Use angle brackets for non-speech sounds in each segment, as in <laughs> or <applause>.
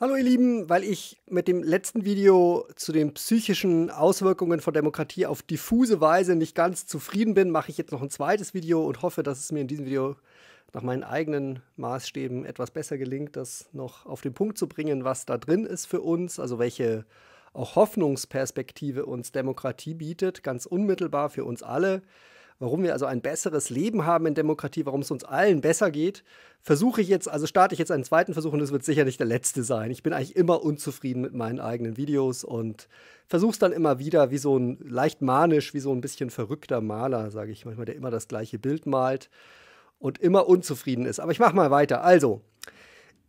Hallo ihr Lieben, weil ich mit dem letzten Video zu den psychischen Auswirkungen von Demokratie auf diffuse Weise nicht ganz zufrieden bin, mache ich jetzt noch ein zweites Video und hoffe, dass es mir in diesem Video nach meinen eigenen Maßstäben etwas besser gelingt, das noch auf den Punkt zu bringen, was da drin ist für uns, also welche auch Hoffnungsperspektive uns Demokratie bietet, ganz unmittelbar für uns alle warum wir also ein besseres Leben haben in Demokratie, warum es uns allen besser geht, versuche ich jetzt, also starte ich jetzt einen zweiten Versuch und es wird sicher nicht der letzte sein. Ich bin eigentlich immer unzufrieden mit meinen eigenen Videos und versuche es dann immer wieder wie so ein leicht manisch, wie so ein bisschen verrückter Maler, sage ich manchmal, der immer das gleiche Bild malt und immer unzufrieden ist. Aber ich mache mal weiter. Also,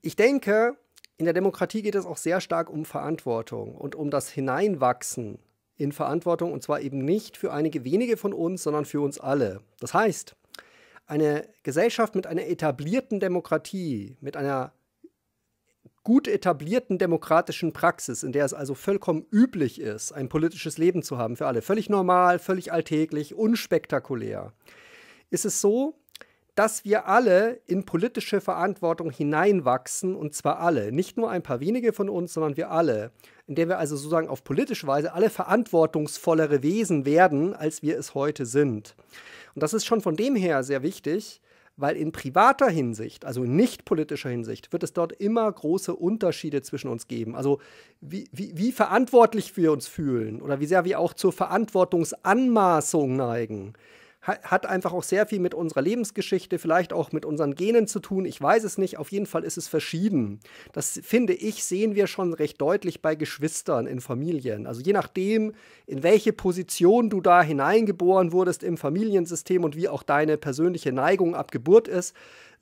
ich denke, in der Demokratie geht es auch sehr stark um Verantwortung und um das Hineinwachsen in Verantwortung und zwar eben nicht für einige wenige von uns, sondern für uns alle. Das heißt, eine Gesellschaft mit einer etablierten Demokratie, mit einer gut etablierten demokratischen Praxis, in der es also vollkommen üblich ist, ein politisches Leben zu haben für alle, völlig normal, völlig alltäglich, unspektakulär, ist es so, dass wir alle in politische Verantwortung hineinwachsen, und zwar alle, nicht nur ein paar wenige von uns, sondern wir alle, indem wir also sozusagen auf politische Weise alle verantwortungsvollere Wesen werden, als wir es heute sind. Und das ist schon von dem her sehr wichtig, weil in privater Hinsicht, also nicht politischer Hinsicht, wird es dort immer große Unterschiede zwischen uns geben. Also wie, wie, wie verantwortlich wir uns fühlen oder wie sehr wir auch zur Verantwortungsanmaßung neigen hat einfach auch sehr viel mit unserer Lebensgeschichte, vielleicht auch mit unseren Genen zu tun. Ich weiß es nicht. Auf jeden Fall ist es verschieden. Das finde ich, sehen wir schon recht deutlich bei Geschwistern in Familien. Also je nachdem, in welche Position du da hineingeboren wurdest im Familiensystem und wie auch deine persönliche Neigung ab Geburt ist,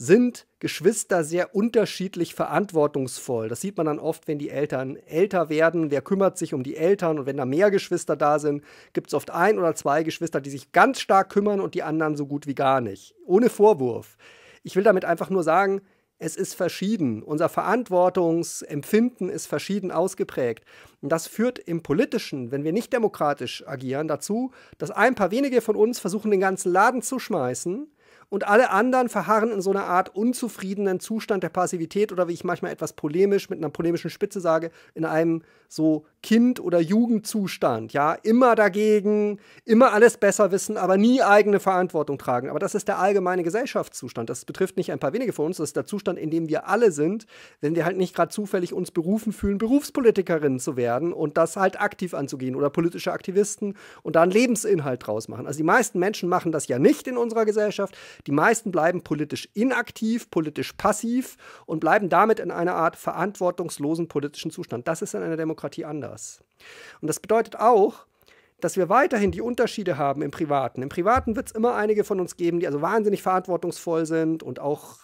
sind Geschwister sehr unterschiedlich verantwortungsvoll. Das sieht man dann oft, wenn die Eltern älter werden. Wer kümmert sich um die Eltern? Und wenn da mehr Geschwister da sind, gibt es oft ein oder zwei Geschwister, die sich ganz stark kümmern und die anderen so gut wie gar nicht. Ohne Vorwurf. Ich will damit einfach nur sagen, es ist verschieden. Unser Verantwortungsempfinden ist verschieden ausgeprägt. Und das führt im politischen, wenn wir nicht demokratisch agieren, dazu, dass ein paar wenige von uns versuchen, den ganzen Laden zu schmeißen und alle anderen verharren in so einer Art unzufriedenen Zustand der Passivität oder wie ich manchmal etwas polemisch mit einer polemischen Spitze sage, in einem so Kind- oder Jugendzustand. Ja, immer dagegen, immer alles besser wissen, aber nie eigene Verantwortung tragen. Aber das ist der allgemeine Gesellschaftszustand. Das betrifft nicht ein paar wenige von uns, das ist der Zustand, in dem wir alle sind, wenn wir halt nicht gerade zufällig uns berufen fühlen, Berufspolitikerinnen zu werden und das halt aktiv anzugehen oder politische Aktivisten und da einen Lebensinhalt draus machen. Also die meisten Menschen machen das ja nicht in unserer Gesellschaft. Die meisten bleiben politisch inaktiv, politisch passiv und bleiben damit in einer Art verantwortungslosen politischen Zustand. Das ist in einer Demokratie anders. Und das bedeutet auch, dass wir weiterhin die Unterschiede haben im Privaten. Im Privaten wird es immer einige von uns geben, die also wahnsinnig verantwortungsvoll sind und auch,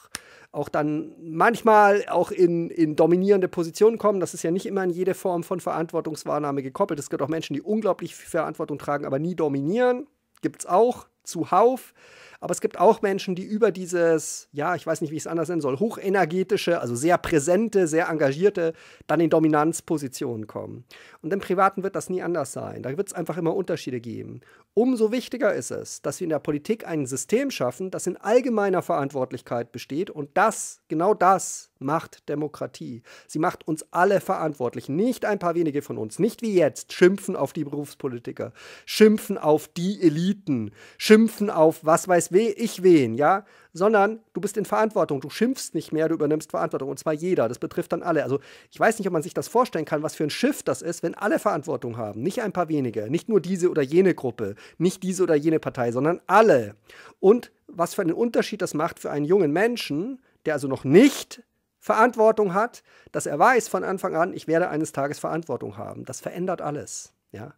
auch dann manchmal auch in, in dominierende Positionen kommen. Das ist ja nicht immer in jede Form von Verantwortungswahrnahme gekoppelt. Es gibt auch Menschen, die unglaublich viel Verantwortung tragen, aber nie dominieren. Gibt es auch zuhauf. Aber es gibt auch Menschen, die über dieses, ja, ich weiß nicht, wie ich es anders nennen soll, hochenergetische, also sehr präsente, sehr engagierte, dann in Dominanzpositionen kommen. Und im Privaten wird das nie anders sein. Da wird es einfach immer Unterschiede geben. Umso wichtiger ist es, dass wir in der Politik ein System schaffen, das in allgemeiner Verantwortlichkeit besteht und das, genau das, macht Demokratie. Sie macht uns alle verantwortlich, nicht ein paar wenige von uns, nicht wie jetzt schimpfen auf die Berufspolitiker, schimpfen auf die Eliten, schimpfen auf was weiß we ich wen, ja, sondern du bist in Verantwortung, du schimpfst nicht mehr, du übernimmst Verantwortung und zwar jeder, das betrifft dann alle. Also, ich weiß nicht, ob man sich das vorstellen kann, was für ein Schiff das ist, wenn alle Verantwortung haben, nicht ein paar wenige, nicht nur diese oder jene Gruppe, nicht diese oder jene Partei, sondern alle. Und was für einen Unterschied das macht für einen jungen Menschen, der also noch nicht Verantwortung hat, dass er weiß von Anfang an, ich werde eines Tages Verantwortung haben. Das verändert alles. Ja?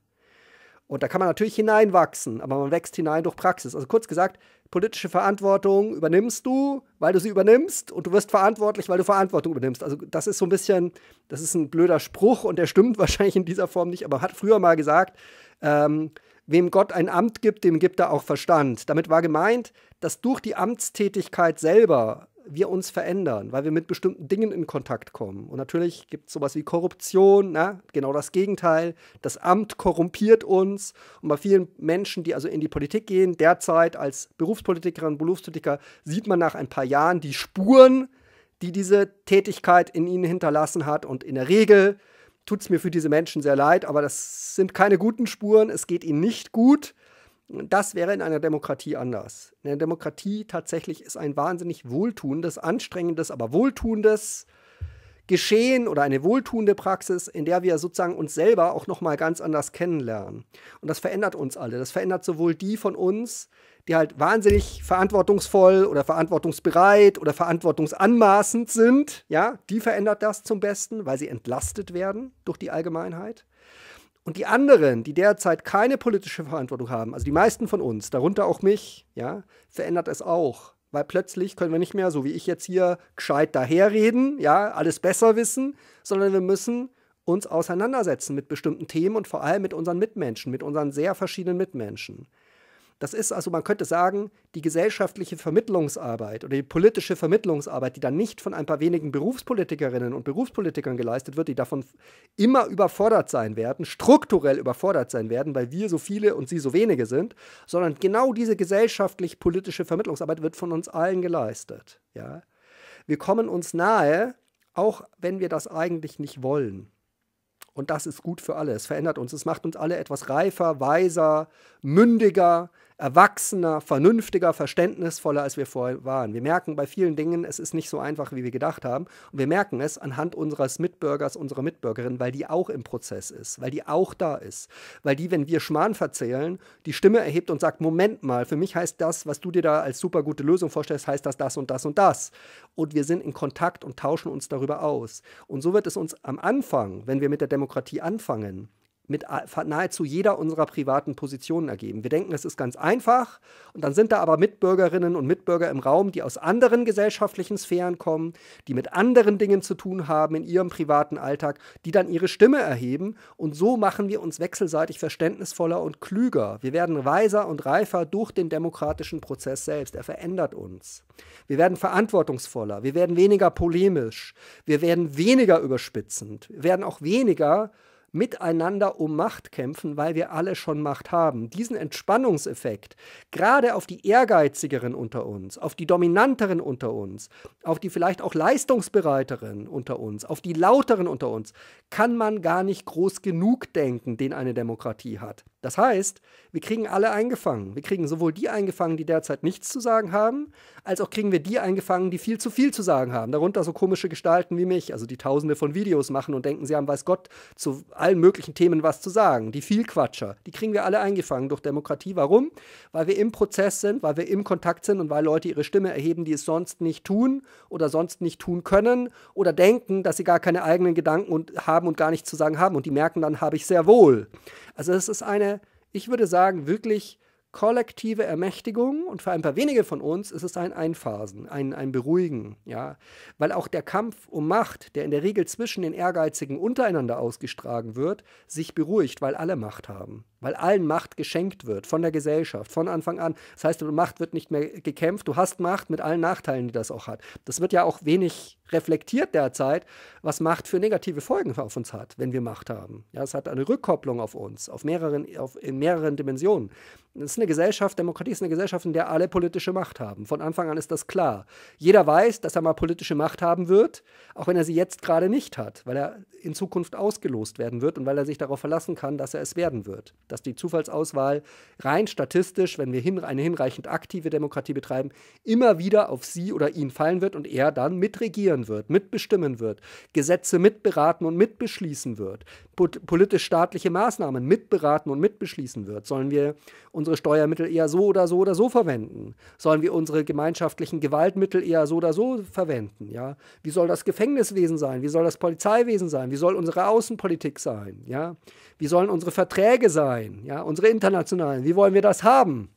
Und da kann man natürlich hineinwachsen, aber man wächst hinein durch Praxis. Also kurz gesagt, politische Verantwortung übernimmst du, weil du sie übernimmst und du wirst verantwortlich, weil du Verantwortung übernimmst. Also das ist so ein bisschen, das ist ein blöder Spruch und der stimmt <laughs> wahrscheinlich in dieser Form nicht, aber hat früher mal gesagt, ähm, wem Gott ein Amt gibt, dem gibt er auch Verstand. Damit war gemeint, dass durch die Amtstätigkeit selber wir uns verändern, weil wir mit bestimmten Dingen in Kontakt kommen. Und natürlich gibt es sowas wie Korruption, na? Ne? genau das Gegenteil. Das Amt korrumpiert uns. Und bei vielen Menschen, die also in die Politik gehen, derzeit als Berufspolitikerin, Berufspolitiker, sieht man nach ein paar Jahren die Spuren, die diese Tätigkeit in ihnen hinterlassen hat. Und in der Regel tut es mir für diese Menschen sehr leid, aber das sind keine guten Spuren. Es geht ihnen nicht gut. Das wäre in einer Demokratie anders. In einer Demokratie tatsächlich ist ein wahnsinnig wohltuendes, anstrengendes, aber wohltuendes Geschehen oder eine wohltuende Praxis, in der wir sozusagen uns selber auch nochmal ganz anders kennenlernen. Und das verändert uns alle. Das verändert sowohl die von uns, die halt wahnsinnig verantwortungsvoll oder verantwortungsbereit oder verantwortungsanmaßend sind, ja, die verändert das zum Besten, weil sie entlastet werden durch die Allgemeinheit. Und die anderen, die derzeit keine politische Verantwortung haben, also die meisten von uns, darunter auch mich, ja, verändert es auch. Weil plötzlich können wir nicht mehr, so wie ich jetzt hier, gescheit daherreden, ja, alles besser wissen, sondern wir müssen uns auseinandersetzen mit bestimmten Themen und vor allem mit unseren Mitmenschen, mit unseren sehr verschiedenen Mitmenschen. Das ist also, man könnte sagen, die gesellschaftliche Vermittlungsarbeit oder die politische Vermittlungsarbeit, die dann nicht von ein paar wenigen Berufspolitikerinnen und Berufspolitikern geleistet wird, die davon immer überfordert sein werden, strukturell überfordert sein werden, weil wir so viele und sie so wenige sind, sondern genau diese gesellschaftlich-politische Vermittlungsarbeit wird von uns allen geleistet. Ja? Wir kommen uns nahe, auch wenn wir das eigentlich nicht wollen. Und das ist gut für alle. Es verändert uns. Es macht uns alle etwas reifer, weiser, mündiger, erwachsener, vernünftiger, verständnisvoller, als wir vorher waren. Wir merken bei vielen Dingen, es ist nicht so einfach, wie wir gedacht haben. Und wir merken es anhand unseres Mitbürgers, unserer Mitbürgerin, weil die auch im Prozess ist, weil die auch da ist. Weil die, wenn wir Schmarrn verzählen, die Stimme erhebt und sagt, Moment mal, für mich heißt das, was du dir da als super gute Lösung vorstellst, heißt das das und das und das. Und wir sind in Kontakt und tauschen uns darüber aus. Und so wird es uns am Anfang, wenn wir mit der Demokratie anfangen, mit nahezu jeder unserer privaten Positionen ergeben. Wir denken, es ist ganz einfach und dann sind da aber Mitbürgerinnen und Mitbürger im Raum, die aus anderen gesellschaftlichen Sphären kommen, die mit anderen Dingen zu tun haben in ihrem privaten Alltag, die dann ihre Stimme erheben und so machen wir uns wechselseitig verständnisvoller und klüger. Wir werden weiser und reifer durch den demokratischen Prozess selbst. Er verändert uns. Wir werden verantwortungsvoller, wir werden weniger polemisch, wir werden weniger überspitzend, wir werden auch weniger miteinander um Macht kämpfen, weil wir alle schon Macht haben. Diesen Entspannungseffekt, gerade auf die ehrgeizigeren unter uns, auf die dominanteren unter uns, auf die vielleicht auch leistungsbereiteren unter uns, auf die lauteren unter uns, kann man gar nicht groß genug denken, den eine Demokratie hat. Das heißt, wir kriegen alle eingefangen. Wir kriegen sowohl die eingefangen, die derzeit nichts zu sagen haben, als auch kriegen wir die eingefangen, die viel zu viel zu sagen haben. Darunter so komische Gestalten wie mich, also die tausende von Videos machen und denken, sie haben weiß Gott zu allen möglichen Themen was zu sagen. Die Vielquatscher, die kriegen wir alle eingefangen durch Demokratie. Warum? Weil wir im Prozess sind, weil wir im Kontakt sind und weil Leute ihre Stimme erheben, die es sonst nicht tun oder sonst nicht tun können oder denken, dass sie gar keine eigenen Gedanken und, haben und gar nichts zu sagen haben. Und die merken dann, habe ich sehr wohl. Also es ist eine ich würde sagen, wirklich kollektive Ermächtigung und für ein paar wenige von uns ist es ein Einphasen, ein, ein Beruhigen, ja. Weil auch der Kampf um Macht, der in der Regel zwischen den Ehrgeizigen untereinander ausgestragen wird, sich beruhigt, weil alle Macht haben. Weil allen Macht geschenkt wird von der Gesellschaft, von Anfang an. Das heißt, Macht wird nicht mehr gekämpft, du hast Macht mit allen Nachteilen, die das auch hat. Das wird ja auch wenig reflektiert derzeit, was Macht für negative Folgen auf uns hat, wenn wir Macht haben. Ja, es hat eine Rückkopplung auf uns, auf mehreren, auf, in mehreren Dimensionen. Es ist eine Gesellschaft, Demokratie ist eine Gesellschaft, in der alle politische Macht haben. Von Anfang an ist das klar. Jeder weiß, dass er mal politische Macht haben wird, auch wenn er sie jetzt gerade nicht hat, weil er in Zukunft ausgelost werden wird und weil er sich darauf verlassen kann, dass er es werden wird. Dass die Zufallsauswahl rein statistisch, wenn wir hin, eine hinreichend aktive Demokratie betreiben, immer wieder auf sie oder ihn fallen wird und er dann mitregieren kontrollieren wird, mitbestimmen wird, Gesetze mitberaten und mitbeschließen wird, politisch-staatliche Maßnahmen mitberaten und mitbeschließen wird? Sollen wir unsere Steuermittel eher so oder so oder so verwenden? Sollen wir unsere gemeinschaftlichen Gewaltmittel eher so oder so verwenden? Ja? Wie soll das Gefängniswesen sein? Wie soll das Polizeiwesen sein? Wie soll unsere Außenpolitik sein? Ja? Wie sollen unsere Verträge sein? Ja? Unsere internationalen? Wie wollen wir das haben?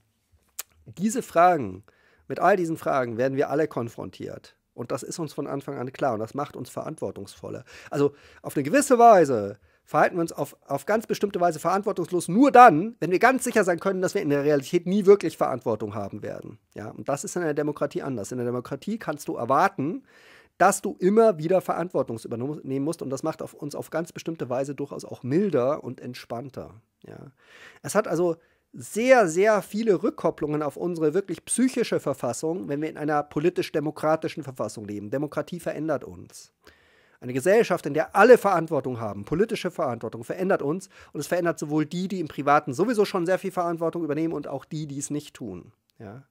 Diese Fragen, mit all diesen Fragen werden wir alle konfrontiert. Und das ist uns von Anfang an klar und das macht uns verantwortungsvoller. Also auf eine gewisse Weise verhalten wir uns auf, auf ganz bestimmte Weise verantwortungslos nur dann, wenn wir ganz sicher sein können, dass wir in der Realität nie wirklich Verantwortung haben werden. Ja, und das ist in der Demokratie anders. In der Demokratie kannst du erwarten, dass du immer wieder Verantwortung übernehmen musst und das macht auf uns auf ganz bestimmte Weise durchaus auch milder und entspannter. Ja. Es hat also sehr, sehr viele Rückkopplungen auf unsere wirklich psychische Verfassung, wenn wir in einer politisch-demokratischen Verfassung leben. Demokratie verändert uns. Eine Gesellschaft, in der alle Verantwortung haben, politische Verantwortung, verändert uns und es verändert sowohl die, die im Privaten sowieso schon sehr viel Verantwortung übernehmen und auch die, die es nicht tun. Ja?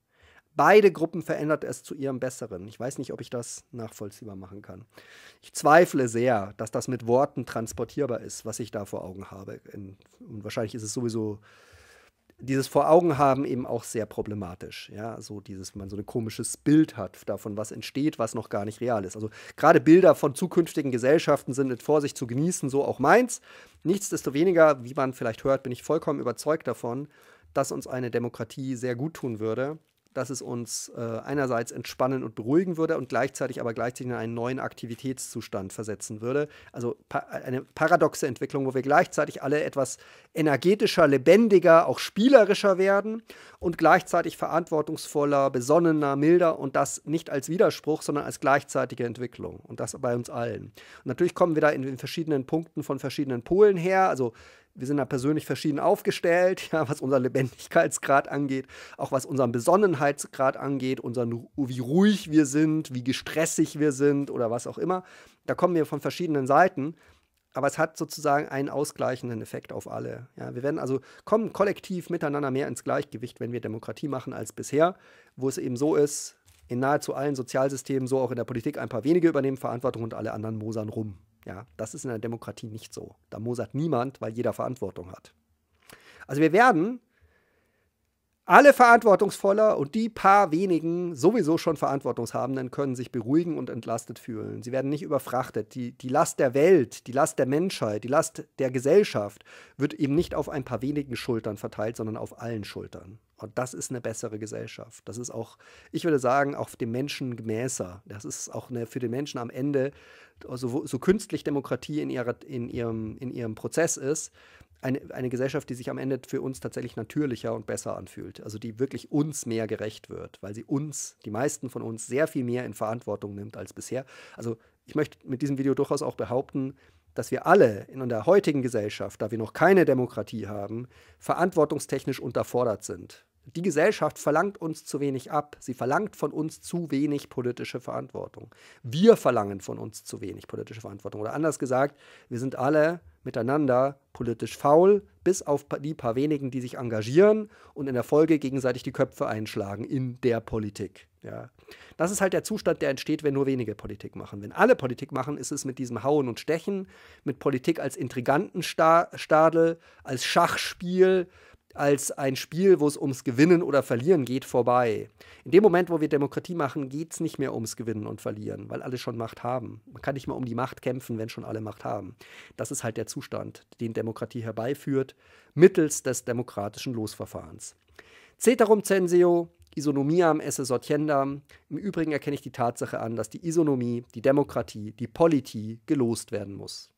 Beide Gruppen verändert es zu ihrem Besseren. Ich weiß nicht, ob ich das nachvollziehbar machen kann. Ich zweifle sehr, dass das mit Worten transportierbar ist, was ich da vor Augen habe. Und wahrscheinlich ist es sowieso dieses vor Augen haben eben auch sehr problematisch. Ja, so dieses, wenn man so ein komisches Bild hat davon, was entsteht, was noch gar nicht real ist. Also gerade Bilder von zukünftigen Gesellschaften sind mit Vorsicht zu genießen, so auch meins. Nichtsdestoweniger, wie man vielleicht hört, bin ich vollkommen überzeugt davon, dass uns eine Demokratie sehr gut tun würde, dass es uns äh, einerseits entspannen und beruhigen würde und gleichzeitig aber gleichzeitig in einen neuen Aktivitätszustand versetzen würde. Also pa eine paradoxe Entwicklung, wo wir gleichzeitig alle etwas energetischer, lebendiger, auch spielerischer werden und gleichzeitig verantwortungsvoller, besonnener, milder und das nicht als Widerspruch, sondern als gleichzeitige Entwicklung und das bei uns allen. Und natürlich kommen wir da in, den verschiedenen Punkten von verschiedenen Polen her. Also wir sind da persönlich verschieden aufgestellt, <laughs> ja, was unseren Lebendigkeitsgrad angeht, auch was unseren Besonnenheitsgrad angeht, unseren, wie ruhig wir sind, wie gestressig wir sind oder was auch immer. Da kommen wir von verschiedenen Seiten, aber es hat sozusagen einen ausgleichenden Effekt auf alle. Ja, wir werden also kommen kollektiv miteinander mehr ins Gleichgewicht, wenn wir Demokratie machen als bisher, wo es eben so ist, in nahezu allen Sozialsystemen, so auch in der Politik, ein paar wenige übernehmen Verantwortung und alle anderen mosern rum. Ja, das ist in einer Demokratie nicht so. Da mosert niemand, weil jeder Verantwortung hat. Also wir werden alle verantwortungsvoller und die paar wenigen sowieso schon Verantwortungshabenden können sich beruhigen und entlastet fühlen. Sie werden nicht überfrachtet. Die, die Last der Welt, die Last der Menschheit, die Last der Gesellschaft wird eben nicht auf ein paar wenigen Schultern verteilt, sondern auf allen Schultern. Und das ist eine bessere Gesellschaft. Das ist auch, ich würde sagen, auch dem Menschen gemäßer. Das ist auch eine, für den Menschen am Ende, also so künstlich Demokratie in, ihrer, in, ihrem, in ihrem Prozess ist, eine, eine Gesellschaft, die sich am Ende für uns tatsächlich natürlicher und besser anfühlt. Also die wirklich uns mehr gerecht wird, weil sie uns, die meisten von uns, sehr viel mehr in Verantwortung nimmt als bisher. Also ich möchte mit diesem Video durchaus auch behaupten, dass wir alle in der heutigen Gesellschaft, da wir noch keine Demokratie haben, verantwortungstechnisch unterfordert sind. Die Gesellschaft verlangt uns zu wenig ab. Sie verlangt von uns zu wenig politische Verantwortung. Wir verlangen von uns zu wenig politische Verantwortung. Oder anders gesagt, wir sind alle miteinander politisch faul, bis auf die paar wenigen, die sich engagieren und in der Folge gegenseitig die Köpfe einschlagen in der Politik. Ja. Das ist halt der Zustand, der entsteht, wenn nur wenige Politik machen. Wenn alle Politik machen, ist es mit diesem Hauen und Stechen, mit Politik als Intrigantenstadel, als Schachspiel, als ein Spiel, wo es ums Gewinnen oder Verlieren geht, vorbei. In dem Moment, wo wir Demokratie machen, geht es nicht mehr ums Gewinnen und Verlieren, weil alle schon Macht haben. Man kann nicht mehr um die Macht kämpfen, wenn schon alle Macht haben. Das ist halt der Zustand, den Demokratie herbeiführt, mittels des demokratischen Losverfahrens. Ceterum censeo, Isonomiam esse sortiendam. Im Übrigen erkenne ich die Tatsache an, dass die Isonomie, die Demokratie, die Politie gelost werden muss.